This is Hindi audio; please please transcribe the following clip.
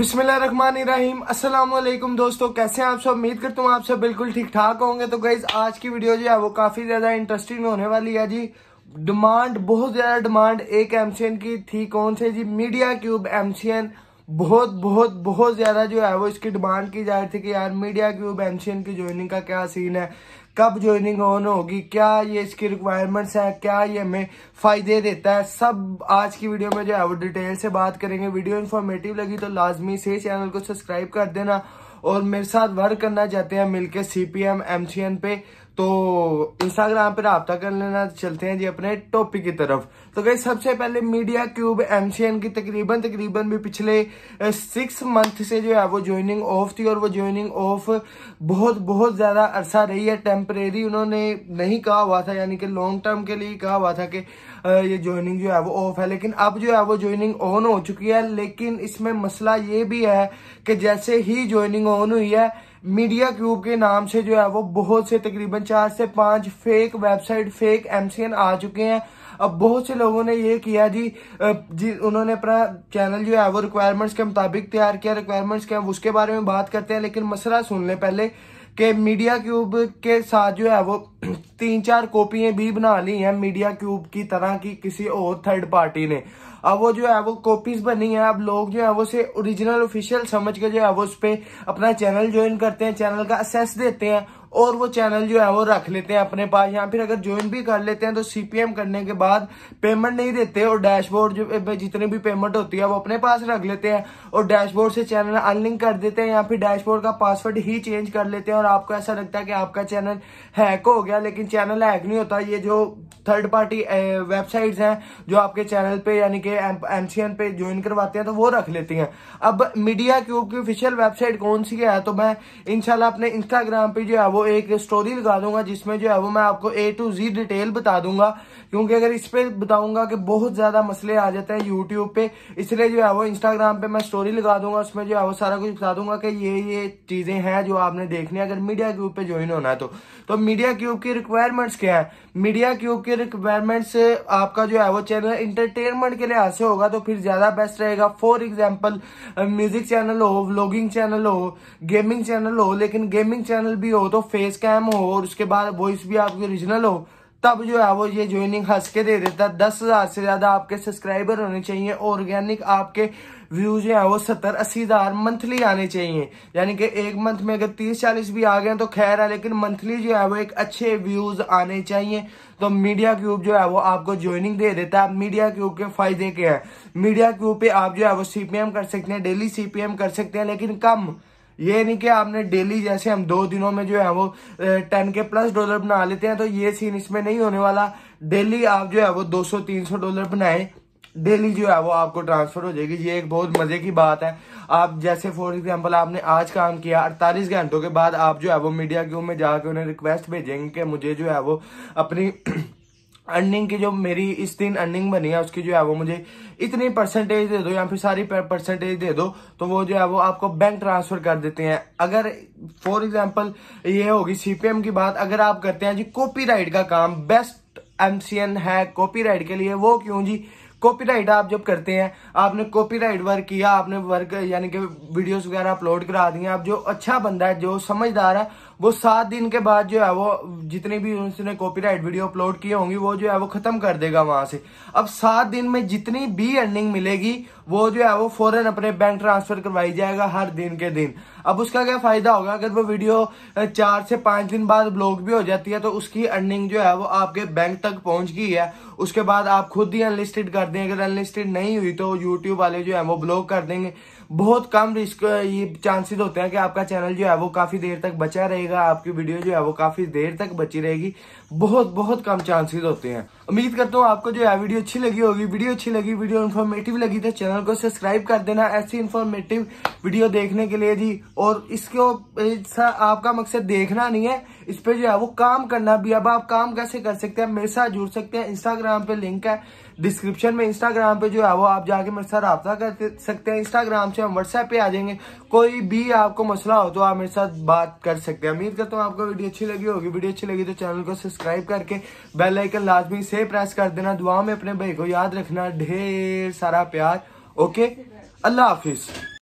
बिस्मिल्लाम असलम दोस्तों कैसे हैं आप सब उम्मीद करता हूँ आप सब बिल्कुल ठीक ठाक होंगे तो गाइज आज की वीडियो जो है वो काफ़ी ज़्यादा इंटरेस्टिंग होने वाली है जी डिमांड बहुत ज़्यादा डिमांड एक एमसीएन की थी कौन से जी मीडिया क्यूब एमसीएन बहुत बहुत बहुत ज़्यादा जो है वो इसकी डिमांड की जा रही थी कि यार मीडिया क्यूब एनशियन की ज्वाइनिंग का क्या सीन है कब ज्वाइनिंग ऑन होगी क्या ये इसकी रिक्वायरमेंट्स हैं क्या ये हमें फ़ायदे देता है सब आज की वीडियो में जो है वो डिटेल से बात करेंगे वीडियो इन्फॉर्मेटिव लगी तो लाजमी से चैनल को सब्सक्राइब कर देना और मेरे साथ वर्क करना चाहते हैं मिलकर C P M M C N पे तो इंस्टाग्राम पर रबता कर लेना चलते हैं जी अपने टॉपिक की तरफ तो गई सबसे पहले मीडिया क्यूब एमसीएन की तकरीबन तकरीबन भी पिछले सिक्स मंथ से जो है वो ज्वाइनिंग ऑफ थी और वो ज्वाइनिंग ऑफ बहुत बहुत ज़्यादा अरसा रही है टेम्परेरी उन्होंने नहीं कहा हुआ था यानी कि लॉन्ग टर्म के लिए कहा हुआ था कि ये ज्वाइनिंग जो है वो ऑफ है लेकिन अब जो है वो ज्वाइनिंग ऑन हो चुकी है लेकिन इसमें मसला ये भी है कि जैसे ही ज्वाइनिंग ऑन हुई है मीडिया क्यूब के नाम से जो है वो बहुत से तकरीबन चार से पांच फेक वेबसाइट फेक एमसीएन आ चुके हैं अब बहुत से लोगों ने ये किया जी जी उन्होंने अपना चैनल जो है वो रिक्वायरमेंट्स के मुताबिक तैयार किया रिक्वायरमेंट्स के उसके बारे में बात करते हैं लेकिन मसला सुन लें पहले कि मीडिया क्यूब के साथ जो है वो तीन चार कॉपियां भी बना ली हैं मीडिया क्यूब की तरह की किसी और थर्ड पार्टी ने अब वो जो है वो कॉपीज बनी है अब लोग जो है वो उसे ओरिजिनल ऑफिशियल समझ के जो है वो उस पर अपना चैनल ज्वाइन करते हैं चैनल का एक्सेस देते हैं और वो चैनल जो है वो रख लेते हैं अपने पास या फिर अगर ज्वाइन भी कर लेते हैं तो सीपीएम करने के बाद पेमेंट नहीं देते और डैशबोर्ड जो जितनी भी पेमेंट होती है वो अपने पास रख लेते हैं और डैशबोर्ड से चैनल अनलिंक कर देते हैं या फिर डैशबोर्ड का पासवर्ड ही चेंज कर लेते हैं और आपको ऐसा लगता है कि आपका चैनल हैक हो गया लेकिन चैनल हैक नहीं होता ये जो थर्ड पार्टी वेबसाइट्स हैं जो आपके चैनल पे यानी कि एमसीएन पे ज्वाइन करवाते हैं तो वो रख लेती हैं अब मीडिया क्यूब की ऑफिशियल वेबसाइट कौन सी है तो मैं इनशाला अपने इंस्टाग्राम पे जो है वो एक स्टोरी लगा दूंगा जिसमें जो है वो मैं आपको ए टू जी डिटेल बता दूंगा क्योंकि अगर इस पर बताऊंगा कि बहुत ज्यादा मसले आ जाते हैं यूट्यूब पे इसलिए जो है वो इंस्टाग्राम पे मैं स्टोरी लगा दूंगा उसमें जो है वो सारा कुछ बता दूंगा कि ये ये चीजें हैं जो आपने देखनी है अगर मीडिया क्यूब पे ज्वाइन होना है तो, तो मीडिया क्यूब की रिक्वायरमेंट्स क्या है मीडिया क्यूब की रिक्वायरमेंट्स आपका जो है वो चैनल इंटरटेनमेंट के लिहाज से होगा तो फिर ज्यादा बेस्ट रहेगा फॉर एग्जाम्पल म्यूजिक चैनल हो व्लॉगिंग चैनल हो गेमिंग चैनल हो लेकिन गेमिंग चैनल भी हो तो फेस कैम हो और उसके बाद वॉइस भी आपकी ओरिजिनल हो तब जो है वो ये ज्वाइनिंग हंस के दे देता दस हजार से ज्यादा आपके सब्सक्राइबर होने चाहिए ऑर्गेनिक आपके व्यूज जो है वो सत्तर अस्सी हजार मंथली आने चाहिए यानी कि एक मंथ में अगर तीस चालीस भी आ गए तो खैर है लेकिन मंथली जो है वो एक अच्छे व्यूज आने चाहिए तो मीडिया क्यूब जो है वो आपको ज्वाइनिंग दे देता है मीडिया क्यूब के फायदे क्या है मीडिया क्यूब पे आप जो है वो सीपीएम कर सकते हैं डेली सीपीएम कर सकते हैं लेकिन कम ये नहीं कि आपने डेली जैसे हम दो दिनों में जो है वो टेन के प्लस डॉलर बना लेते हैं तो ये सीन इसमें नहीं होने वाला डेली आप जो है वो 200-300 डॉलर बनाए डेली जो है वो आपको ट्रांसफर हो जाएगी ये एक बहुत मजे की बात है आप जैसे फॉर एग्जांपल आपने आज काम किया अड़तालीस घंटों के बाद आप जो है वो मीडिया क्यू में जाकर उन्हें रिक्वेस्ट भेजेंगे कि मुझे जो है वो अपनी अर्निंग की जो मेरी इस दिन अर्निंग बनी है उसकी जो है वो मुझे इतनी परसेंटेज दे दो या फिर सारी परसेंटेज दे दो तो वो जो है वो आपको बैंक ट्रांसफर कर देते हैं अगर फॉर एग्जांपल ये होगी सीपीएम की बात अगर आप करते हैं जी कॉपीराइट का काम बेस्ट एमसीएन है कॉपीराइट के लिए वो क्यों जी कॉपीराइट आप जब करते हैं आपने कॉपीराइट वर्क किया आपने वर्क यानी कि वीडियोस वगैरह अपलोड करा दिए आप जो अच्छा बंदा है जो समझदार है वो सात दिन के बाद जो है वो जितनी भी उसने कॉपीराइट वीडियो अपलोड की होंगी वो जो है वो खत्म कर देगा वहां से अब सात दिन में जितनी भी अर्निंग मिलेगी वो जो है वो फॉरन अपने बैंक ट्रांसफर करवाई जाएगा हर दिन के दिन अब उसका क्या फायदा होगा अगर वो वीडियो चार से पांच दिन बाद ब्लॉग भी हो जाती है तो उसकी अर्निंग जो है वो आपके बैंक तक पहुंच गई है उसके बाद आप खुद ही अनलिस्टेड कर दें अगर अनलिस्टेड नहीं हुई तो यूट्यूब वाले जो है वो ब्लॉक कर देंगे बहुत कम रिस्क ये चांसेस होते हैं कि आपका चैनल जो है वो काफ़ी देर तक बचा रहेगा आपकी वीडियो जो है वो काफ़ी देर तक बची रहेगी बहुत बहुत कम चांसेस होते हैं उम्मीद करता हूँ आपको जो है वीडियो अच्छी लगी होगी वीडियो अच्छी लगी वीडियो इन्फॉर्मेटिव लगी तो चैनल को सब्सक्राइब कर देना ऐसी इन्फॉर्मेटिव वीडियो देखने के लिए जी और इसको आपका मकसद देखना नहीं है इस पर जो है वो काम करना भी अब आप काम कैसे कर सकते हैं मेरे साथ जुड़ सकते हैं इंस्टाग्राम पे लिंक है डिस्क्रिप्शन में इंस्टाग्राम पे जो है वो आप जाके मेरे साथ रबा कर सकते हैं इंस्टाग्राम से हम व्हाट्सएप पे आ जाएंगे कोई भी आपको मसला हो तो आप मेरे साथ बात कर सकते हैं उम्मीद करता हूँ आपको वीडियो अच्छी लगी होगी वीडियो अच्छी लगी तो चैनल को सब्सक्राइब करके बेल आइकन लाजमी से प्रेस कर देना दुआ में अपने भाई को याद रखना ढेर सारा प्यार ओके अल्लाह हाफिज़